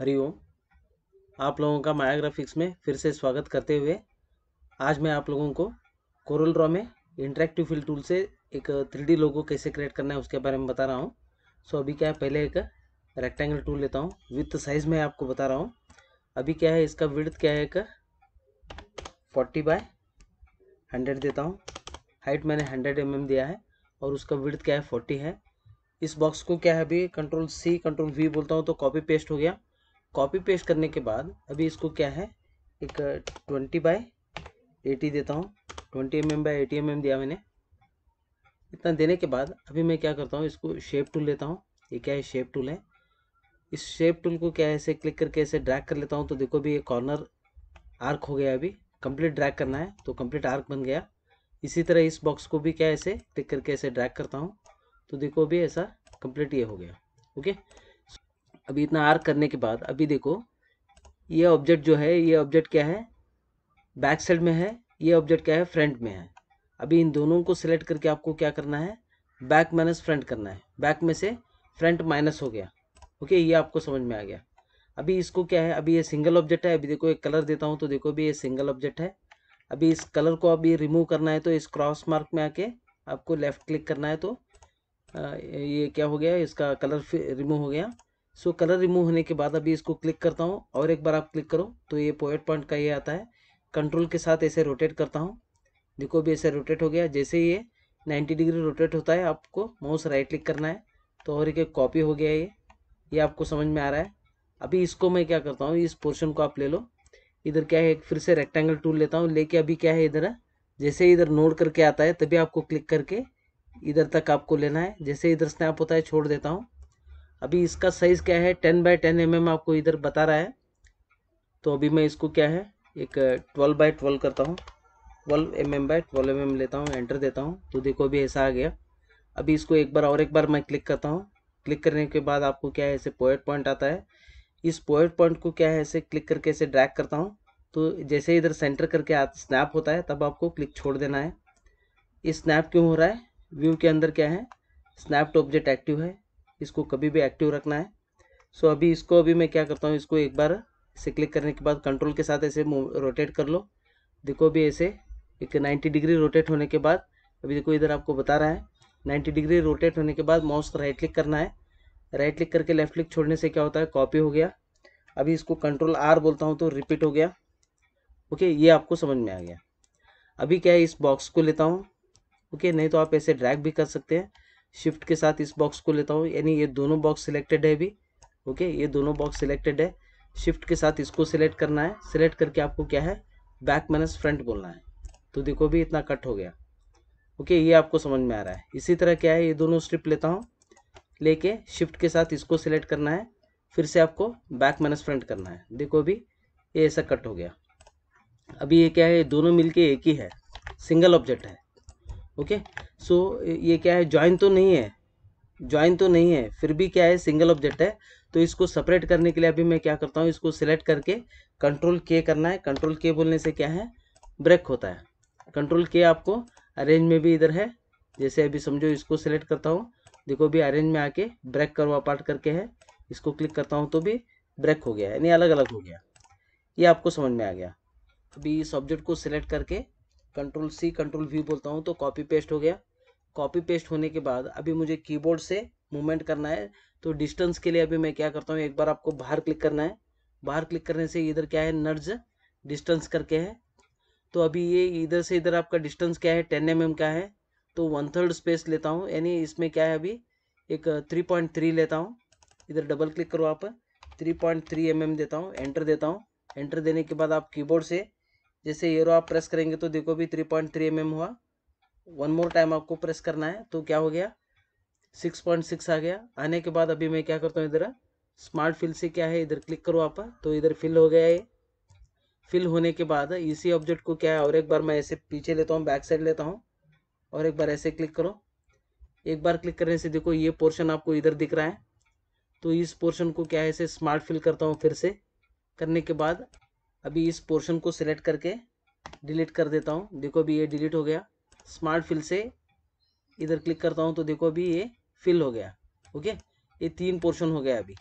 हरिओम आप लोगों का मायाग्राफिक्स में फिर से स्वागत करते हुए आज मैं आप लोगों को कोरल ड्रॉ में इंटरेक्टिव फिल टूल से एक थ्री लोगो कैसे क्रिएट करना है उसके बारे में बता रहा हूँ सो अभी क्या है पहले एक रेक्टेंगल टूल लेता हूँ विथ साइज़ में आपको बता रहा हूँ अभी क्या है इसका विड्थ क्या है एक फोर्टी बाय हंड्रेड देता हूँ हाइट मैंने हंड्रेड एम दिया है और उसका विड्थ क्या है फोर्टी है इस बॉक्स को क्या है अभी कंट्रोल सी कंट्रोल वी बोलता हूँ तो कॉपी पेस्ट हो गया कॉपी पेस्ट करने के बाद अभी इसको क्या है एक ट्वेंटी बाय एटी देता हूँ twenty M M by eighty M M दिया मैंने इतना देने के बाद अभी मैं क्या करता हूँ इसको शेप टूल लेता हूँ ये क्या है शेप टूल है इस शेप टूल को क्या है ऐसे क्लिक करके ऐसे ड्रैग कर लेता हूँ तो देखो अभी ये कॉर्नर आर्क हो गया अभी कंप्लीट ड्रैग करना है तो कंप्लीट आर्क बन गया इसी तरह इस बॉक्स को भी क्या ऐसे क्लिक करके ऐसे ड्रैग करता हूँ तो देखो अभी ऐसा कंप्लीट ये हो गया ओके अभी इतना आर्क करने के बाद अभी देखो ये ऑब्जेक्ट जो है ये ऑब्जेक्ट क्या है बैक साइड में है ये ऑब्जेक्ट क्या है फ्रंट में है अभी इन दोनों को सिलेक्ट करके आपको क्या करना है बैक माइनस फ्रंट करना है बैक में से फ्रंट माइनस हो गया ओके ये आपको समझ में आ गया अभी इसको क्या है अभी ये सिंगल ऑब्जेक्ट है अभी देखो एक कलर देता हूँ तो देखो अभी ये सिंगल ऑब्जेक्ट है अभी इस कलर को अभी रिमूव करना है तो इस क्रॉस मार्क में आके आपको लेफ़्ट क्लिक करना है तो ये क्या हो गया इसका कलर रिमूव हो गया सो कलर रिमूव होने के बाद अभी इसको क्लिक करता हूँ और एक बार आप क्लिक करो तो ये पॉइंट पॉइंट का ये आता है कंट्रोल के साथ ऐसे रोटेट करता हूँ देखो अभी ऐसे रोटेट हो गया जैसे ये 90 डिग्री रोटेट होता है आपको माउस राइट क्लिक करना है तो और एक कॉपी हो गया ये ये आपको समझ में आ रहा है अभी इसको मैं क्या करता हूँ इस पोर्शन को आप ले लो इधर क्या है फिर से रेक्टेंगल टूल लेता हूँ लेके अभी क्या है इधर जैसे इधर नोट करके आता है तभी आपको क्लिक करके इधर तक आपको लेना है जैसे इधर स्नैप होता है छोड़ देता हूँ अभी इसका साइज़ क्या है टेन बाय टेन एम आपको इधर बता रहा है तो अभी मैं इसको क्या है एक ट्वेल्व बाय ट्वेल्व करता हूँ twelve M M by twelve M लेता हूँ एंटर देता हूँ तो देखो अभी ऐसा आ गया अभी इसको एक बार और एक बार मैं क्लिक करता हूँ क्लिक करने के बाद आपको क्या है ऐसे पॉइंट पॉइंट आता है इस पॉइंट पॉइंट को क्या है ऐसे क्लिक करके ऐसे ड्रैग करता हूँ तो जैसे इधर सेंटर करके स्नैप होता है तब आपको क्लिक छोड़ देना है ये स्नैप क्यों हो रहा है व्यू के अंदर क्या है स्नैप्ड ऑब्जेक्ट एक्टिव है इसको कभी भी एक्टिव रखना है सो अभी इसको अभी मैं क्या करता हूँ इसको एक बार इसे क्लिक करने के बाद कंट्रोल के साथ ऐसे रोटेट कर लो देखो अभी ऐसे एक 90 डिग्री रोटेट होने के बाद अभी देखो इधर आपको बता रहा है 90 डिग्री रोटेट होने के बाद माउस का राइट क्लिक करना है राइट क्लिक करके लेफ्ट क्लिक छोड़ने से क्या होता है कॉपी हो गया अभी इसको कंट्रोल आर बोलता हूँ तो रिपीट हो गया ओके ये आपको समझ में आ गया अभी क्या है इस बॉक्स को लेता हूँ ओके नहीं तो आप ऐसे ड्रैग भी कर सकते हैं शिफ्ट के साथ इस बॉक्स को लेता हूँ यानी ये दोनों बॉक्स सिलेक्टेड है अभी ओके ये दोनों बॉक्स सिलेक्टेड है शिफ्ट के साथ इसको सिलेक्ट करना है सिलेक्ट करके आपको क्या है बैक माइनस फ्रंट बोलना है तो देखो भी इतना कट हो गया ओके ये आपको समझ में आ रहा है इसी तरह क्या है ये दोनों स्ट्रिप लेता हूँ लेके शिफ्ट के साथ इसको सिलेक्ट करना है फिर से आपको बैक माइनस फ्रंट करना है देखो अभी ये ऐसा कट हो गया अभी ये क्या है ये दोनों मिलके एक ही है सिंगल ऑब्जेक्ट है ओके सो so, ये क्या है ज्वाइन तो नहीं है ज्वाइन तो नहीं है फिर भी क्या है सिंगल ऑब्जेक्ट है तो इसको सेपरेट करने के लिए अभी मैं क्या करता हूँ इसको सिलेक्ट करके कंट्रोल के करना है कंट्रोल के बोलने से क्या है ब्रेक होता है कंट्रोल के आपको अरेंज में भी इधर है जैसे अभी समझो इसको सिलेक्ट करता हूँ देखो अभी अरेंज में आके ब्रेक करवा पार्ट करके है इसको क्लिक करता हूँ तो भी ब्रेक हो गया यानी अलग अलग हो गया ये आपको समझ में आ गया अभी इस ऑब्जेक्ट को सिलेक्ट करके कंट्रोल सी कंट्रोल वी बोलता हूँ तो कॉपी पेस्ट हो गया कॉपी पेस्ट होने के बाद अभी मुझे कीबोर्ड से मूवमेंट करना है तो डिस्टेंस के लिए अभी मैं क्या करता हूँ एक बार आपको बाहर क्लिक करना है बाहर क्लिक करने से इधर क्या है नर्ज डिस्टेंस करके है तो अभी ये इधर से इधर आपका डिस्टेंस क्या है टेन एम mm का है तो वन थर्ड स्पेस लेता हूँ यानी इसमें क्या है अभी एक थ्री पॉइंट थ्री लेता हूँ इधर डबल क्लिक करो आप थ्री पॉइंट थ्री एम देता हूँ एंटर देता हूँ एंटर देने के बाद आप कीबोर्ड से जैसे एरो आप प्रेस करेंगे तो देखो भी three point three M M हुआ वन मोर टाइम आपको प्रेस करना है तो क्या हो गया सिक्स पॉइंट सिक्स आ गया आने के बाद अभी मैं क्या करता हूँ इधर स्मार्ट फिल से क्या है इधर क्लिक करो आप तो इधर फिल हो गया ये फिल होने के बाद इसी ऑब्जेक्ट को क्या है और एक बार मैं ऐसे पीछे लेता हूँ बैक साइड लेता हूँ और एक बार ऐसे क्लिक करो एक बार क्लिक करने से देखो ये पोर्शन आपको इधर दिख रहा है तो इस पोर्शन को क्या है ऐसे स्मार्ट फिल करता हूँ फिर से करने के बाद अभी इस पोर्शन को सिलेक्ट करके डिलीट कर देता हूँ देखो अभी ये डिलीट हो गया स्मार्ट फिल से इधर क्लिक करता हूँ तो देखो अभी ये फिल हो गया ओके ये तीन पोर्शन हो गया अभी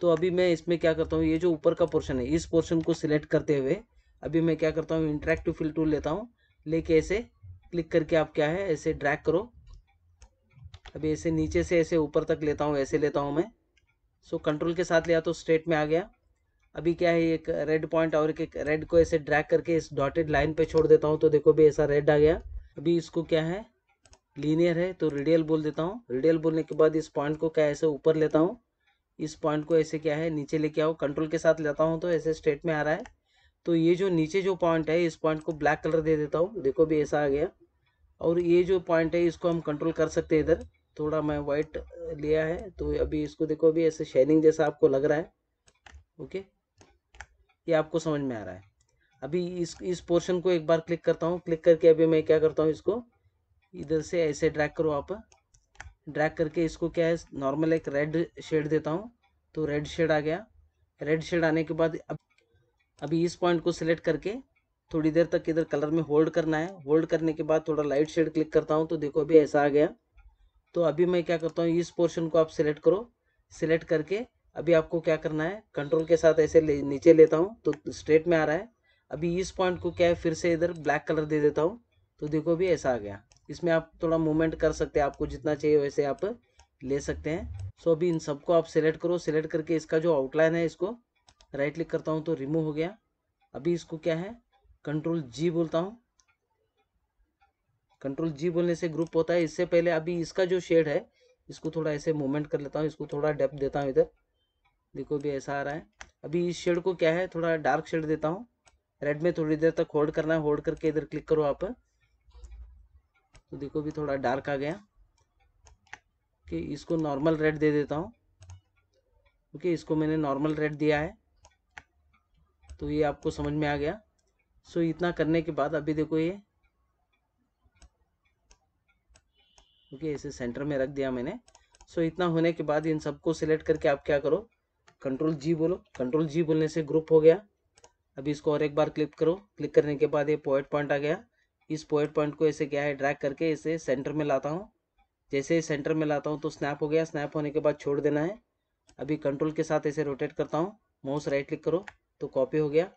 तो अभी मैं इसमें क्या करता हूँ ये जो ऊपर का पोर्शन है इस पोर्शन को सिलेक्ट करते हुए अभी मैं क्या करता हूँ इंट्रैक्टिव फिल टूल लेता हूँ लेके ऐसे क्लिक करके आप क्या है ऐसे ड्रैग करो अभी ऐसे नीचे से ऐसे ऊपर तक लेता हूँ ऐसे लेता हूँ मैं सो कंट्रोल के साथ लिया तो स्ट्रेट में आ गया अभी क्या है एक रेड पॉइंट और एक रेड को ऐसे ड्रैग करके इस डॉटेड लाइन पे छोड़ देता हूँ तो देखो भी ऐसा रेड आ गया अभी इसको क्या है लीनियर है तो रेडियल बोल देता हूँ रेडियल बोलने के बाद इस पॉइंट को क्या ऐसे ऊपर लेता हूँ इस पॉइंट को ऐसे क्या है नीचे लेके आओ कंट्रोल के साथ लेता हूँ तो ऐसे स्ट्रेट में आ रहा है तो ये जो नीचे जो पॉइंट है इस पॉइंट को ब्लैक कलर दे देता हूँ देखो भी ऐसा आ गया और ये जो पॉइंट है इसको हम कंट्रोल कर सकते हैं इधर थोड़ा मैं वाइट लिया है तो अभी इसको देखो अभी ऐसे शाइनिंग जैसा आपको लग रहा है ओके ये आपको समझ में आ रहा है अभी इस इस पोर्शन को एक बार क्लिक करता हूँ क्लिक करके अभी मैं क्या करता हूँ इसको इधर से ऐसे ड्रैग करो आप ड्रैग करके इसको क्या है नॉर्मल एक रेड शेड देता हूँ तो रेड शेड आ गया रेड शेड आने के बाद अब अभी इस पॉइंट को सिलेक्ट करके थोड़ी देर तक इधर कलर में होल्ड करना है होल्ड करने के बाद थोड़ा लाइट शेड क्लिक करता हूँ तो देखो अभी ऐसा आ गया तो अभी मैं क्या करता हूँ इस पोर्शन को आप सिलेक्ट करो सिलेक्ट करके अभी आपको क्या करना है कंट्रोल के साथ ऐसे ले, नीचे लेता हूँ तो स्ट्रेट में आ रहा है अभी इस पॉइंट को क्या है फिर से इधर ब्लैक कलर दे देता हूँ तो देखो अभी ऐसा आ गया इसमें आप थोड़ा मूवमेंट कर सकते हैं आपको जितना चाहिए वैसे आप ले सकते हैं सो अभी इन सबको आप सिलेक्ट करो सिलेक्ट करके इसका जो आउटलाइन है इसको राइट क्लिक करता हूँ तो रिमूव हो गया अभी इसको क्या है कंट्रोल जी बोलता हूँ कंट्रोल जी बोलने से ग्रुप होता है इससे पहले अभी इसका जो शेड है इसको थोड़ा ऐसे मूवमेंट कर लेता हूँ इसको थोड़ा डेप्थ देता हूँ इधर देखो भी ऐसा आ रहा है अभी इस शेड को क्या है थोड़ा डार्क शेड देता हूँ रेड में थोड़ी देर तक होल्ड करना है होल्ड करके इधर क्लिक करो आप तो देखो भी थोड़ा डार्क आ गया कि इसको नॉर्मल रेड दे देता हूँ ओके इसको मैंने नॉर्मल रेड दिया है तो ये आपको समझ में आ गया सो इतना करने के बाद अभी देखो ये ओके इसे सेंटर में रख दिया मैंने सो इतना होने के बाद इन सबको सिलेक्ट करके आप क्या करो कंट्रोल जी बोलो कंट्रोल जी बोलने से ग्रुप हो गया अभी इसको और एक बार क्लिक करो क्लिक करने के बाद ये पॉइंट पॉइंट आ गया इस पॉइंट पॉइंट को ऐसे क्या है ड्रैग करके इसे सेंटर में लाता हूँ जैसे सेंटर में लाता हूँ तो स्नैप हो गया स्नैप होने के बाद छोड़ देना है अभी कंट्रोल के साथ ऐसे रोटेट करता हूँ माउस राइट क्लिक करो तो कॉपी हो गया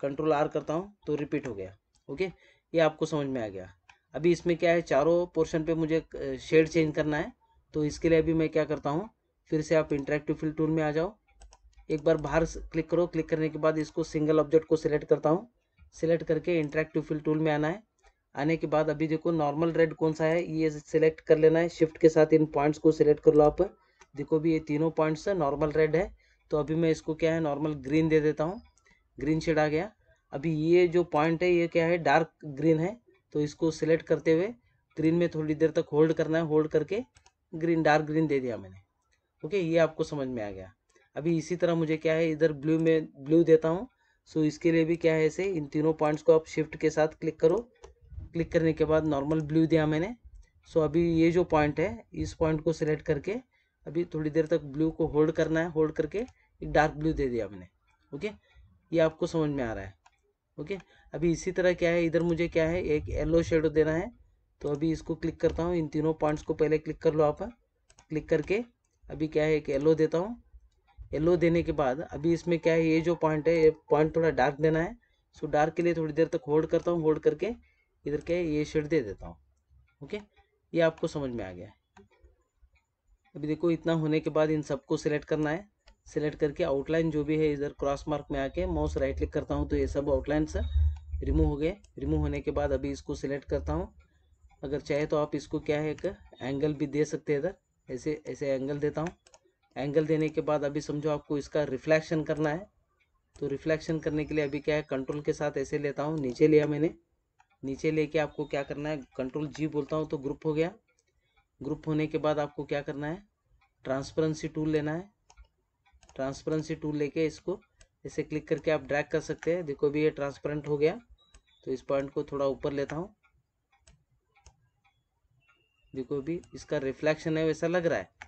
कंट्रोल आर करता हूँ तो रिपीट हो गया ओके ये आपको समझ में आ गया अभी इसमें क्या है चारों पोर्शन पे मुझे शेड चेंज करना है तो इसके लिए अभी मैं क्या करता हूँ फिर से आप इंटरेक्टिव फिल टूल में आ जाओ एक बार बाहर क्लिक करो क्लिक करने के बाद इसको सिंगल ऑब्जेक्ट को सिलेक्ट करता हूँ सिलेक्ट करके इंट्रैक्टिव फिल टूल में आना है आने के बाद अभी देखो नॉर्मल रेड कौन सा है ये सिलेक्ट कर लेना है शिफ्ट के साथ इन पॉइंट्स को सिलेक्ट कर लो आप देखो भी ये तीनों पॉइंट्स है नॉर्मल रेड है तो अभी मैं इसको क्या है नॉर्मल ग्रीन दे देता हूँ ग्रीन शेड आ गया अभी ये जो पॉइंट है ये क्या है डार्क ग्रीन है तो इसको सिलेक्ट करते हुए ग्रीन में थोड़ी देर तक होल्ड करना है होल्ड करके ग्रीन डार्क ग्रीन दे दिया मैंने ओके ये आपको समझ में आ गया अभी इसी तरह मुझे क्या है इधर ब्लू में ब्लू देता हूँ सो इसके लिए भी क्या है ऐसे इन तीनों पॉइंट्स को आप शिफ्ट के साथ क्लिक करो क्लिक करने के बाद नॉर्मल ब्लू दिया मैंने सो अभी ये जो पॉइंट है इस पॉइंट को सिलेक्ट करके अभी थोड़ी देर तक ब्लू को होल्ड करना है होल्ड करके एक डार्क ब्लू दे दिया मैंने ओके ये आपको समझ में आ रहा है ओके अभी इसी तरह क्या है इधर मुझे क्या है एक येलो शेडो देना है तो अभी इसको क्लिक करता हूँ इन तीनों पॉइंट्स को पहले क्लिक कर लो आप क्लिक करके अभी क्या है एक येलो देता हूँ येलो देने के बाद अभी इसमें क्या है ये जो पॉइंट है ये पॉइंट थोड़ा डार्क देना है सो डार्क के लिए थोड़ी देर तक होल्ड करता हूँ होल्ड करके इधर के ये शेड दे देता हूँ ओके ये आपको समझ में आ गया अभी देखो इतना होने के बाद इन सबको सिलेक्ट करना है सिलेक्ट करके आउटलाइन जो भी है इधर क्रॉस मार्क में आके माउस राइट क्लिक करता हूँ तो ये सब आउटलाइंस रिमूव हो गए रिमूव होने के बाद अभी इसको सिलेक्ट करता हूँ अगर चाहे तो आप इसको क्या है एक एंगल भी दे सकते हैं इधर ऐसे ऐसे एंगल देता हूँ एंगल देने के बाद अभी समझो आपको इसका रिफ्लेक्शन करना है तो रिफ्लेक्शन करने के लिए अभी क्या है कंट्रोल के साथ ऐसे लेता हूँ नीचे लिया मैंने नीचे लेके आपको क्या करना है कंट्रोल जी बोलता हूँ तो ग्रुप हो गया ग्रुप होने के बाद आपको क्या करना है ट्रांसपेरेंसी टूल लेना है ट्रांसपेरेंसी टूल लेके इसको ऐसे क्लिक करके आप ड्रैग कर सकते हैं देखो भी ये ट्रांसपेरेंट हो गया तो इस पॉइंट को थोड़ा ऊपर लेता हूँ देखो भी इसका रिफ्लेक्शन है वैसा लग रहा है